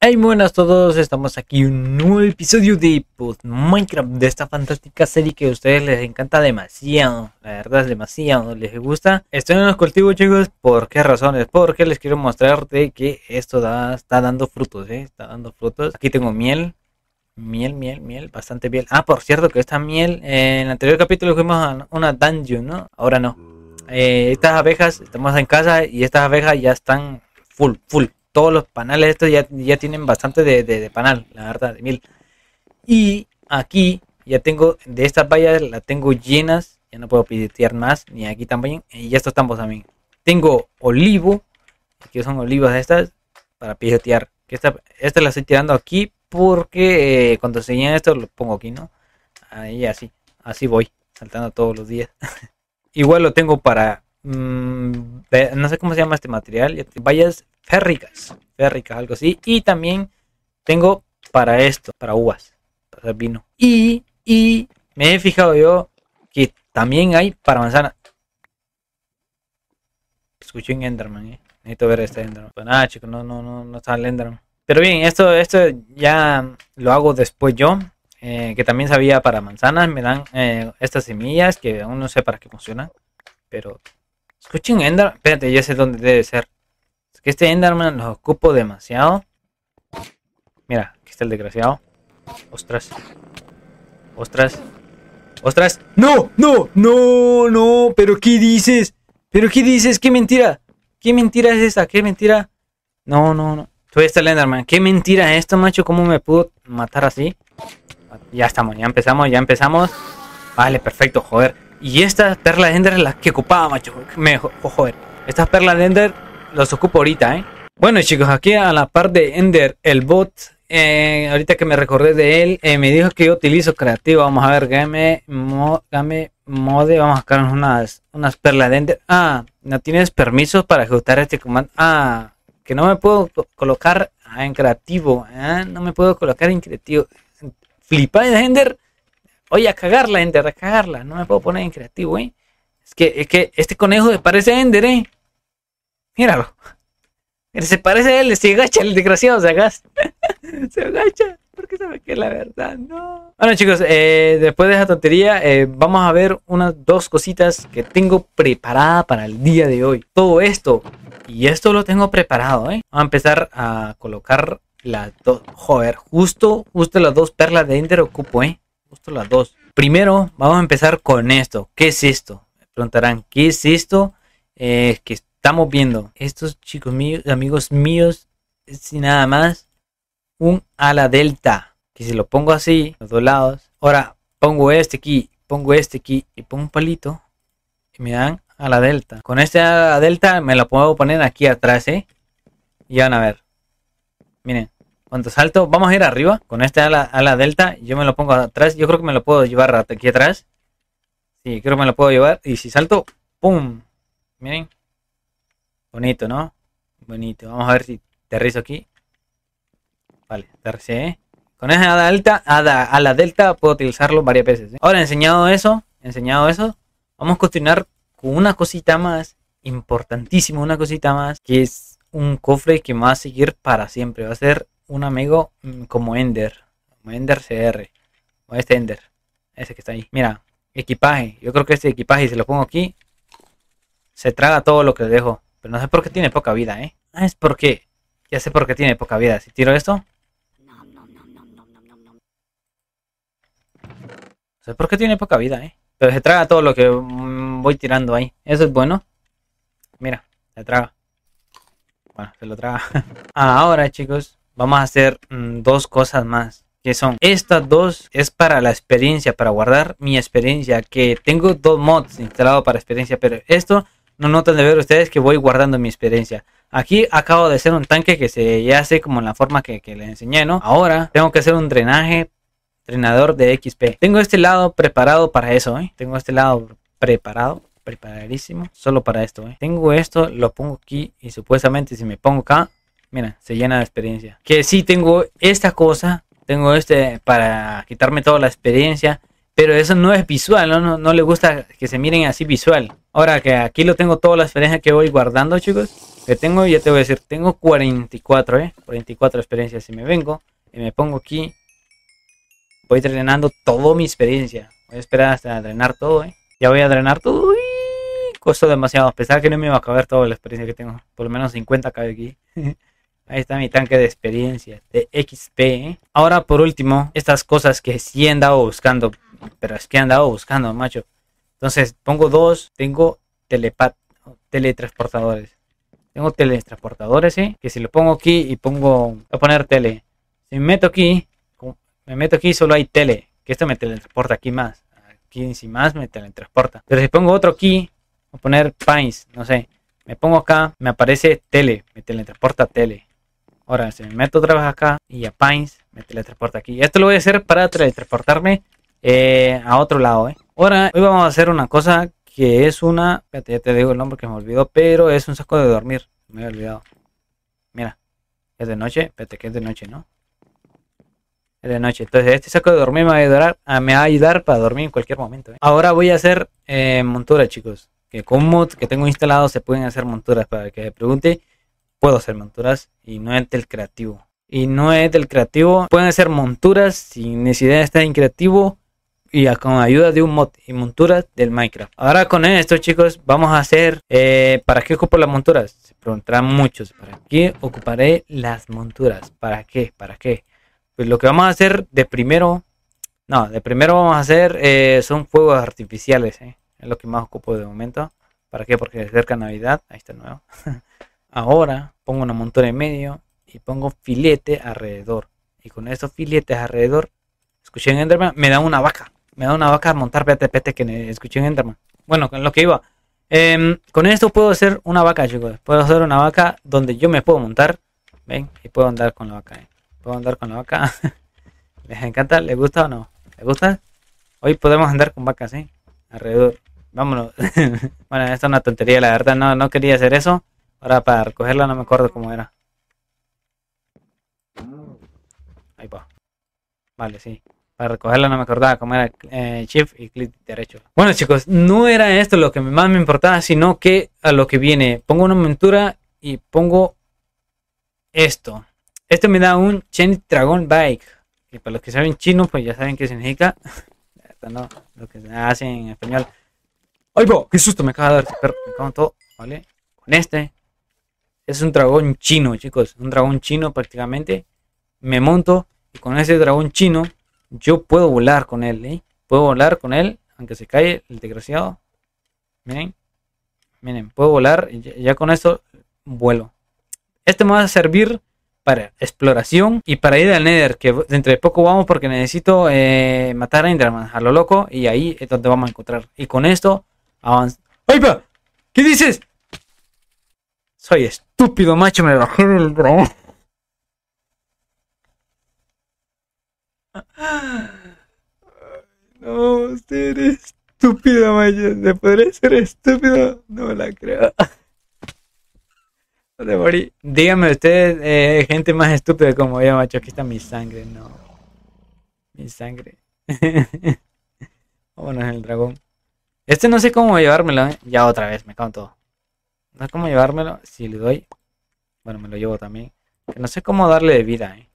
Hey, buenas a todos, estamos aquí en un nuevo episodio de pues, Minecraft, de esta fantástica serie que a ustedes les encanta demasiado, la verdad es demasiado, les gusta. Estoy en los cultivos chicos, ¿por qué razones? Porque les quiero mostrarte que esto está dando frutos, ¿eh? está dando frutos. Aquí tengo miel, miel, miel, miel, bastante miel. Ah, por cierto que esta miel, eh, en el anterior capítulo fuimos a una dungeon, ¿no? Ahora no. Eh, estas abejas, estamos en casa y estas abejas ya están full, full, todos los panales estos ya, ya tienen bastante de, de, panal, la verdad, de mil Y aquí ya tengo, de estas vallas las tengo llenas, ya no puedo pidetear más, ni aquí también, y estos tambos también. Tengo olivo, que son olivas estas, para pidetear. Que esta, esta la estoy tirando aquí porque eh, cuando se llenan esto lo pongo aquí, ¿no? Ahí así, así voy, saltando todos los días. Igual lo tengo para, mm, no sé cómo se llama este material, vallas férricas, férricas, algo así. Y también tengo para esto, para uvas, para vino. Y, y me he fijado yo que también hay para manzana. Escuché un Enderman, eh. Necesito ver este Enderman. Pues nada, ah, chicos, no, no, no, no está el Enderman. Pero bien, esto, esto ya lo hago después yo. Eh, que también sabía para manzanas. Me dan eh, estas semillas que aún no sé para qué funcionan. Pero escuchen Enderman. Espérate, ya sé dónde debe ser. Este Enderman lo ocupo demasiado. Mira, aquí está el desgraciado. Ostras. Ostras. Ostras. No, no, no, no. Pero ¿qué dices? Pero ¿qué dices? ¿Qué mentira? ¿Qué mentira es esta? ¿Qué mentira? No, no, no. Tú está el Enderman. ¿Qué mentira es esto, macho? ¿Cómo me pudo matar así? Ya estamos, ya empezamos, ya empezamos. Vale, perfecto, joder. Y estas perlas de Ender las que ocupaba, macho. mejor oh, joder. Estas perlas de Ender los ocupo ahorita, ¿eh? Bueno chicos, aquí a la par de Ender, el bot, eh, ahorita que me recordé de él, eh, me dijo que yo utilizo creativo. Vamos a ver, game, mode, vamos a sacar unas, unas perlas de Ender. Ah, no tienes permisos para ejecutar este comando. Ah, que no me puedo colocar ah, en creativo. ¿eh? No me puedo colocar en creativo. Flipa de Ender. Oye, a cagarla, Ender, a cagarla. No me puedo poner en creativo, ¿eh? Es que, es que este conejo parece Ender, ¿eh? Míralo. Se parece a él, se agacha el desgraciado, se agacha. se agacha, porque sabe que es la verdad, no. Bueno chicos, eh, después de esa tontería, eh, vamos a ver unas dos cositas que tengo preparada para el día de hoy. Todo esto, y esto lo tengo preparado, ¿eh? Vamos a empezar a colocar las dos, joder, justo, justo las dos perlas de Ender ocupo, ¿eh? Justo las dos. Primero, vamos a empezar con esto. ¿Qué es esto? Me preguntarán, ¿qué es esto? Eh, que estamos viendo. Estos chicos míos, amigos míos, sin nada más, un ala delta. Que si lo pongo así, los dos lados. Ahora pongo este aquí, pongo este aquí y pongo un palito. que me dan ala delta. Con este ala delta me lo puedo poner aquí atrás, ¿eh? Y van a ver. Miren, cuando salto, vamos a ir arriba. Con este ala, ala delta, yo me lo pongo atrás. Yo creo que me lo puedo llevar aquí atrás. Sí, creo que me lo puedo llevar. Y si salto, ¡pum! Miren, Bonito, ¿no? Bonito. Vamos a ver si aterrizo aquí. Vale, aterricé. ¿eh? Con esa a la delta puedo utilizarlo varias veces. ¿eh? Ahora, enseñado eso, enseñado eso, vamos a continuar con una cosita más importantísima, una cosita más, que es un cofre que me va a seguir para siempre. Va a ser un amigo mm, como Ender, como Ender CR, o este Ender, ese que está ahí. Mira, equipaje. Yo creo que este equipaje, si lo pongo aquí, se traga todo lo que dejo. Pero no sé por qué tiene poca vida, ¿eh? Ah, es porque... Ya sé por qué tiene poca vida. Si tiro esto... No, Sé por qué tiene poca vida, ¿eh? Pero se traga todo lo que mm, voy tirando ahí. Eso es bueno. Mira, se traga. Bueno, se lo traga. Ahora, chicos, vamos a hacer mm, dos cosas más. Que son estas dos es para la experiencia, para guardar mi experiencia. Que tengo dos mods instalados para experiencia, pero esto no notan de ver ustedes que voy guardando mi experiencia. Aquí acabo de hacer un tanque que se hace como la forma que, le les enseñé, ¿no? Ahora tengo que hacer un drenaje, drenador de XP. Tengo este lado preparado para eso, ¿eh? Tengo este lado preparado preparadísimo solo para esto. ¿eh? Tengo esto, lo pongo aquí y supuestamente si me pongo acá, mira, se llena de experiencia. Que si sí, tengo esta cosa, tengo este para quitarme toda la experiencia pero eso no es visual, ¿no? No, le gusta que se miren así visual. Ahora que aquí lo tengo todas las experiencia que voy guardando, chicos, que tengo, ya te voy a decir, tengo 44, ¿eh? 44 experiencias. Si me vengo y me pongo aquí, voy drenando toda mi experiencia. Voy a esperar hasta drenar todo, ¿eh? Ya voy a drenar todo. y Costó demasiado. Pensaba que no me iba a caber toda la experiencia que tengo. Por lo menos 50 cabe aquí. Ahí está mi tanque de experiencia, de XP. ¿eh? Ahora, por último, estas cosas que sí he andado buscando pero es que he andado buscando, macho. Entonces, pongo dos. Tengo telepat teletransportadores. Tengo teletransportadores, ¿sí? ¿eh? Que si lo pongo aquí y pongo... a poner tele. Si me meto aquí, me meto aquí solo hay tele. Que esto me teletransporta aquí más. Aquí sin más me teletransporta. Pero si pongo otro aquí, voy a poner Pines, no sé. Me pongo acá, me aparece tele, me teletransporta tele. Ahora, si me meto otra vez acá y a Pines, me teletransporta aquí. Esto lo voy a hacer para teletransportarme eh, a otro lado. Eh. Ahora, hoy vamos a hacer una cosa que es una... ya te digo el nombre que me olvidó, pero es un saco de dormir. Me había olvidado. Mira, es de noche. Espérate, que es de noche, ¿no? Es de noche. Entonces, este saco de dormir me va a ayudar, a, ah, me va a ayudar para dormir en cualquier momento. ¿eh? Ahora voy a hacer eh, monturas chicos. Que con mod que tengo instalado se pueden hacer monturas. Para que me pregunte, puedo hacer monturas y no es del creativo. Y no es del creativo. Pueden hacer monturas sin necesidad de estar en creativo y con ayuda de un mod y monturas del Minecraft. Ahora con esto chicos vamos a hacer, eh, ¿para qué ocupo las monturas? Se preguntarán muchos, ¿para qué ocuparé las monturas? ¿Para qué? ¿Para qué? Pues lo que vamos a hacer de primero, no, de primero vamos a hacer eh, son fuegos artificiales, eh. es lo que más ocupo de momento. ¿Para qué? Porque se acerca Navidad, ahí está nuevo. Ahora pongo una montura en medio y pongo filete alrededor. Y con estos filetes alrededor, escuchen Enderman, me da una vaca me da una vaca montar pete que escuché en Enderman. Bueno, con lo que iba. Em, con esto puedo hacer una vaca, chicos. Puedo hacer una vaca donde yo me puedo montar. ¿Ven? Y puedo andar con la vaca. ¿eh? Puedo andar con la vaca. ¿Les encanta? ¿Les gusta o no? ¿Les gusta? Hoy podemos andar con vacas, ¿eh? Alrededor. Vámonos. bueno, esta es una tontería, la verdad. No, no quería hacer eso. Ahora para recogerla no me acuerdo cómo era. Ahí va. Vale, sí para recogerla no me acordaba cómo era shift eh, y clic derecho. Bueno chicos, no era esto lo que más me importaba, sino que a lo que viene. Pongo una montura y pongo esto. Esto me da un Chen Dragon Bike. Y para los que saben chino, pues ya saben qué significa. no, lo que se hace en español. ¡Ay, ¡Qué susto! Me acaba de dar este Me cago en todo. ¿Vale? Con este. Es un dragón chino, chicos. Un dragón chino prácticamente. Me monto. Y con ese dragón chino yo puedo volar con él, ¿eh? Puedo volar con él, aunque se cae el desgraciado. Miren, miren, puedo volar. Ya, ya con esto vuelo. Este me va a servir para exploración y para ir al Nether, que dentro de poco vamos porque necesito eh, matar a Enderman, a lo loco, y ahí es donde vamos a encontrar. Y con esto avanza. ¡Oiga! ¿Qué dices? Soy estúpido, macho, me bajé el dragón. usted es estúpido, macho, ¿De poder ser estúpido? No la creo. De morí. Dígame usted, eh, gente más estúpida como yo, macho. Aquí está mi sangre, no. Mi sangre. Vámonos el dragón. Este no sé cómo llevármelo, ¿eh? Ya otra vez, me cago todo. No sé cómo llevármelo. Si le doy. Bueno, me lo llevo también. Que no sé cómo darle de vida, ¿eh?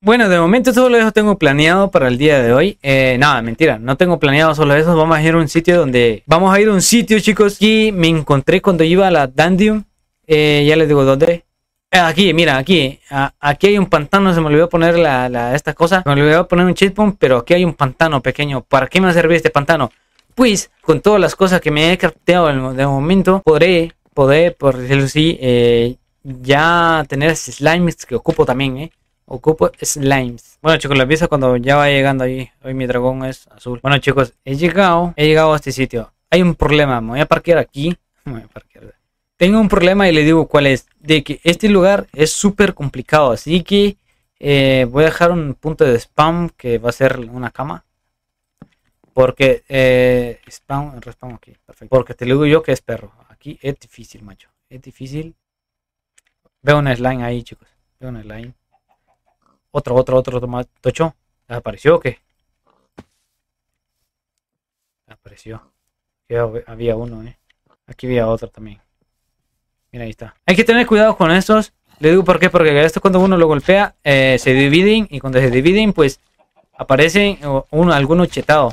Bueno, de momento solo eso tengo planeado para el día de hoy. Eh, nada, mentira, no tengo planeado solo eso. Vamos a ir a un sitio donde... Vamos a ir a un sitio, chicos, Y me encontré cuando iba a la Dandium. Eh, ya les digo dónde. Eh, aquí, mira, aquí. aquí hay un pantano, se me olvidó poner la, esta cosa. Se me olvidó poner un chipón, pero aquí hay un pantano pequeño. ¿Para qué me servir este pantano? Pues, con todas las cosas que me he carteado de momento, podré, podré, por decirlo así, ya tener slimes que ocupo también, ¿eh? Ocupo slimes. Bueno chicos, la aviso cuando ya va llegando ahí Hoy mi dragón es azul. Bueno chicos, he llegado. He llegado a este sitio. Hay un problema. Me voy a parquear aquí. voy a parquear. Tengo un problema y le digo cuál es. De que este lugar es súper complicado. Así que eh, voy a dejar un punto de spam que va a ser una cama. Porque eh, spam, respawn aquí. Perfecto. Porque te digo yo que es perro. Aquí es difícil, macho. Es difícil. Veo un slime ahí, chicos. Veo un slime. Otro, otro, otro más. tocho. ¿Apareció o qué? Apareció. había uno, eh. Aquí había otro también. Mira, ahí está. Hay que tener cuidado con estos. Le digo por qué, porque esto cuando uno lo golpea, eh, se dividen y cuando se dividen, pues aparecen uno, alguno chetado.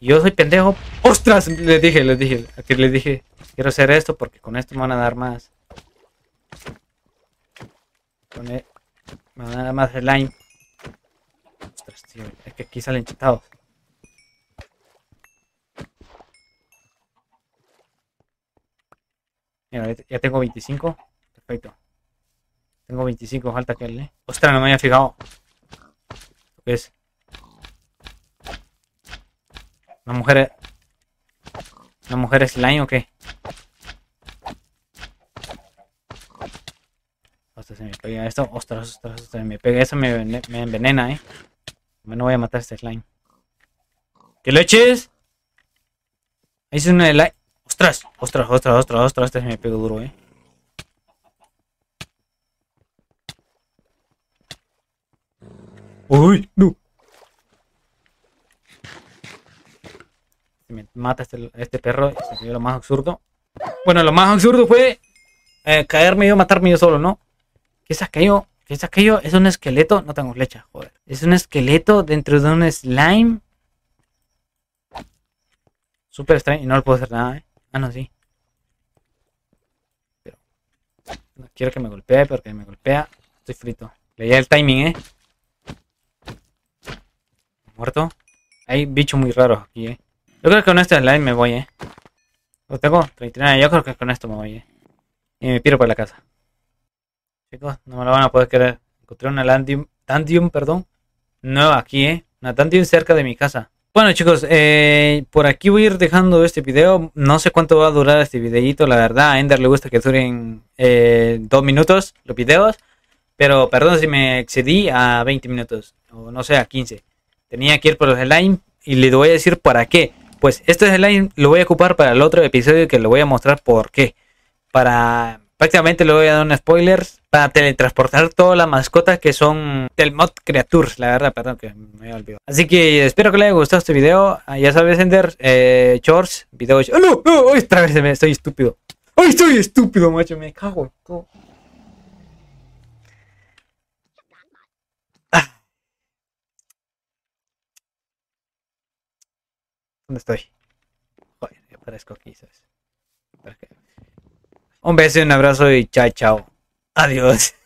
Yo soy pendejo. ¡Ostras! Les dije, les dije, aquí les dije, quiero hacer esto porque con esto me van a dar más. Con, e-, Nada más slime. Ostras, tío, es que aquí salen chetados. Mira, ya tengo 25. Perfecto. Tengo 25, falta que le. Ostras, no me había fijado. ¿Qué es? ¿Una mujer. ¿Una mujer slime o qué? esto. Ostras, ostras, ostras. Me pega eso, me, me envenena, eh. No voy a matar a este slime. ¡Que lo eches! Ahí es una de la... ¡Ostras! ¡Ostras, ostras, ostras, ostras! Este me pego duro, eh. ¡Uy! ¡No! me mata este, este perro, se lo más absurdo. Bueno, lo más absurdo fue eh, caerme yo, matarme yo solo, ¿no? ¿Qué es aquello? ¿Qué es aquello? Es un esqueleto. No tengo flecha, joder. Es un esqueleto dentro de un slime. Súper extraño. Y no le puedo hacer nada, ¿eh? Ah, no, sí. No quiero que me golpee porque me golpea. Estoy frito. Leía el timing, ¿eh? Muerto. Hay bichos muy raros aquí, ¿eh? Yo creo que con este slime me voy, ¿eh? ¿Lo tengo? 39. Yo creo que con esto me voy, ¿eh? Y me piro para la casa. Chicos, no me lo van a poder creer. Encontré una Lantium, Tantium, perdón, nueva aquí, ¿eh? Una Tantium cerca de mi casa. Bueno chicos, eh, por aquí voy a ir dejando este video. No sé cuánto va a durar este videito, la verdad. A Ender le gusta que duren eh, dos minutos los videos. Pero perdón si me excedí a 20 minutos. O no sé, a 15. Tenía que ir por los line y le voy a decir para qué. Pues este line lo voy a ocupar para el otro episodio que lo voy a mostrar por qué. Para prácticamente le voy a dar un spoiler para teletransportar toda la mascota que son del Creatures, la verdad, perdón que me olvidado. Así que espero que les haya gustado este video. Ah, ya sabes, Ender, eh, shorts, video. ¡Oh, no! ¡Oh, otra me estoy estúpido! ¡Hoy estoy estúpido, macho! Me cago en todo. Ah. ¿Dónde estoy? Joder, yo parezco aquí, ¿sabes? Un beso, un abrazo y chao, chao. Adiós.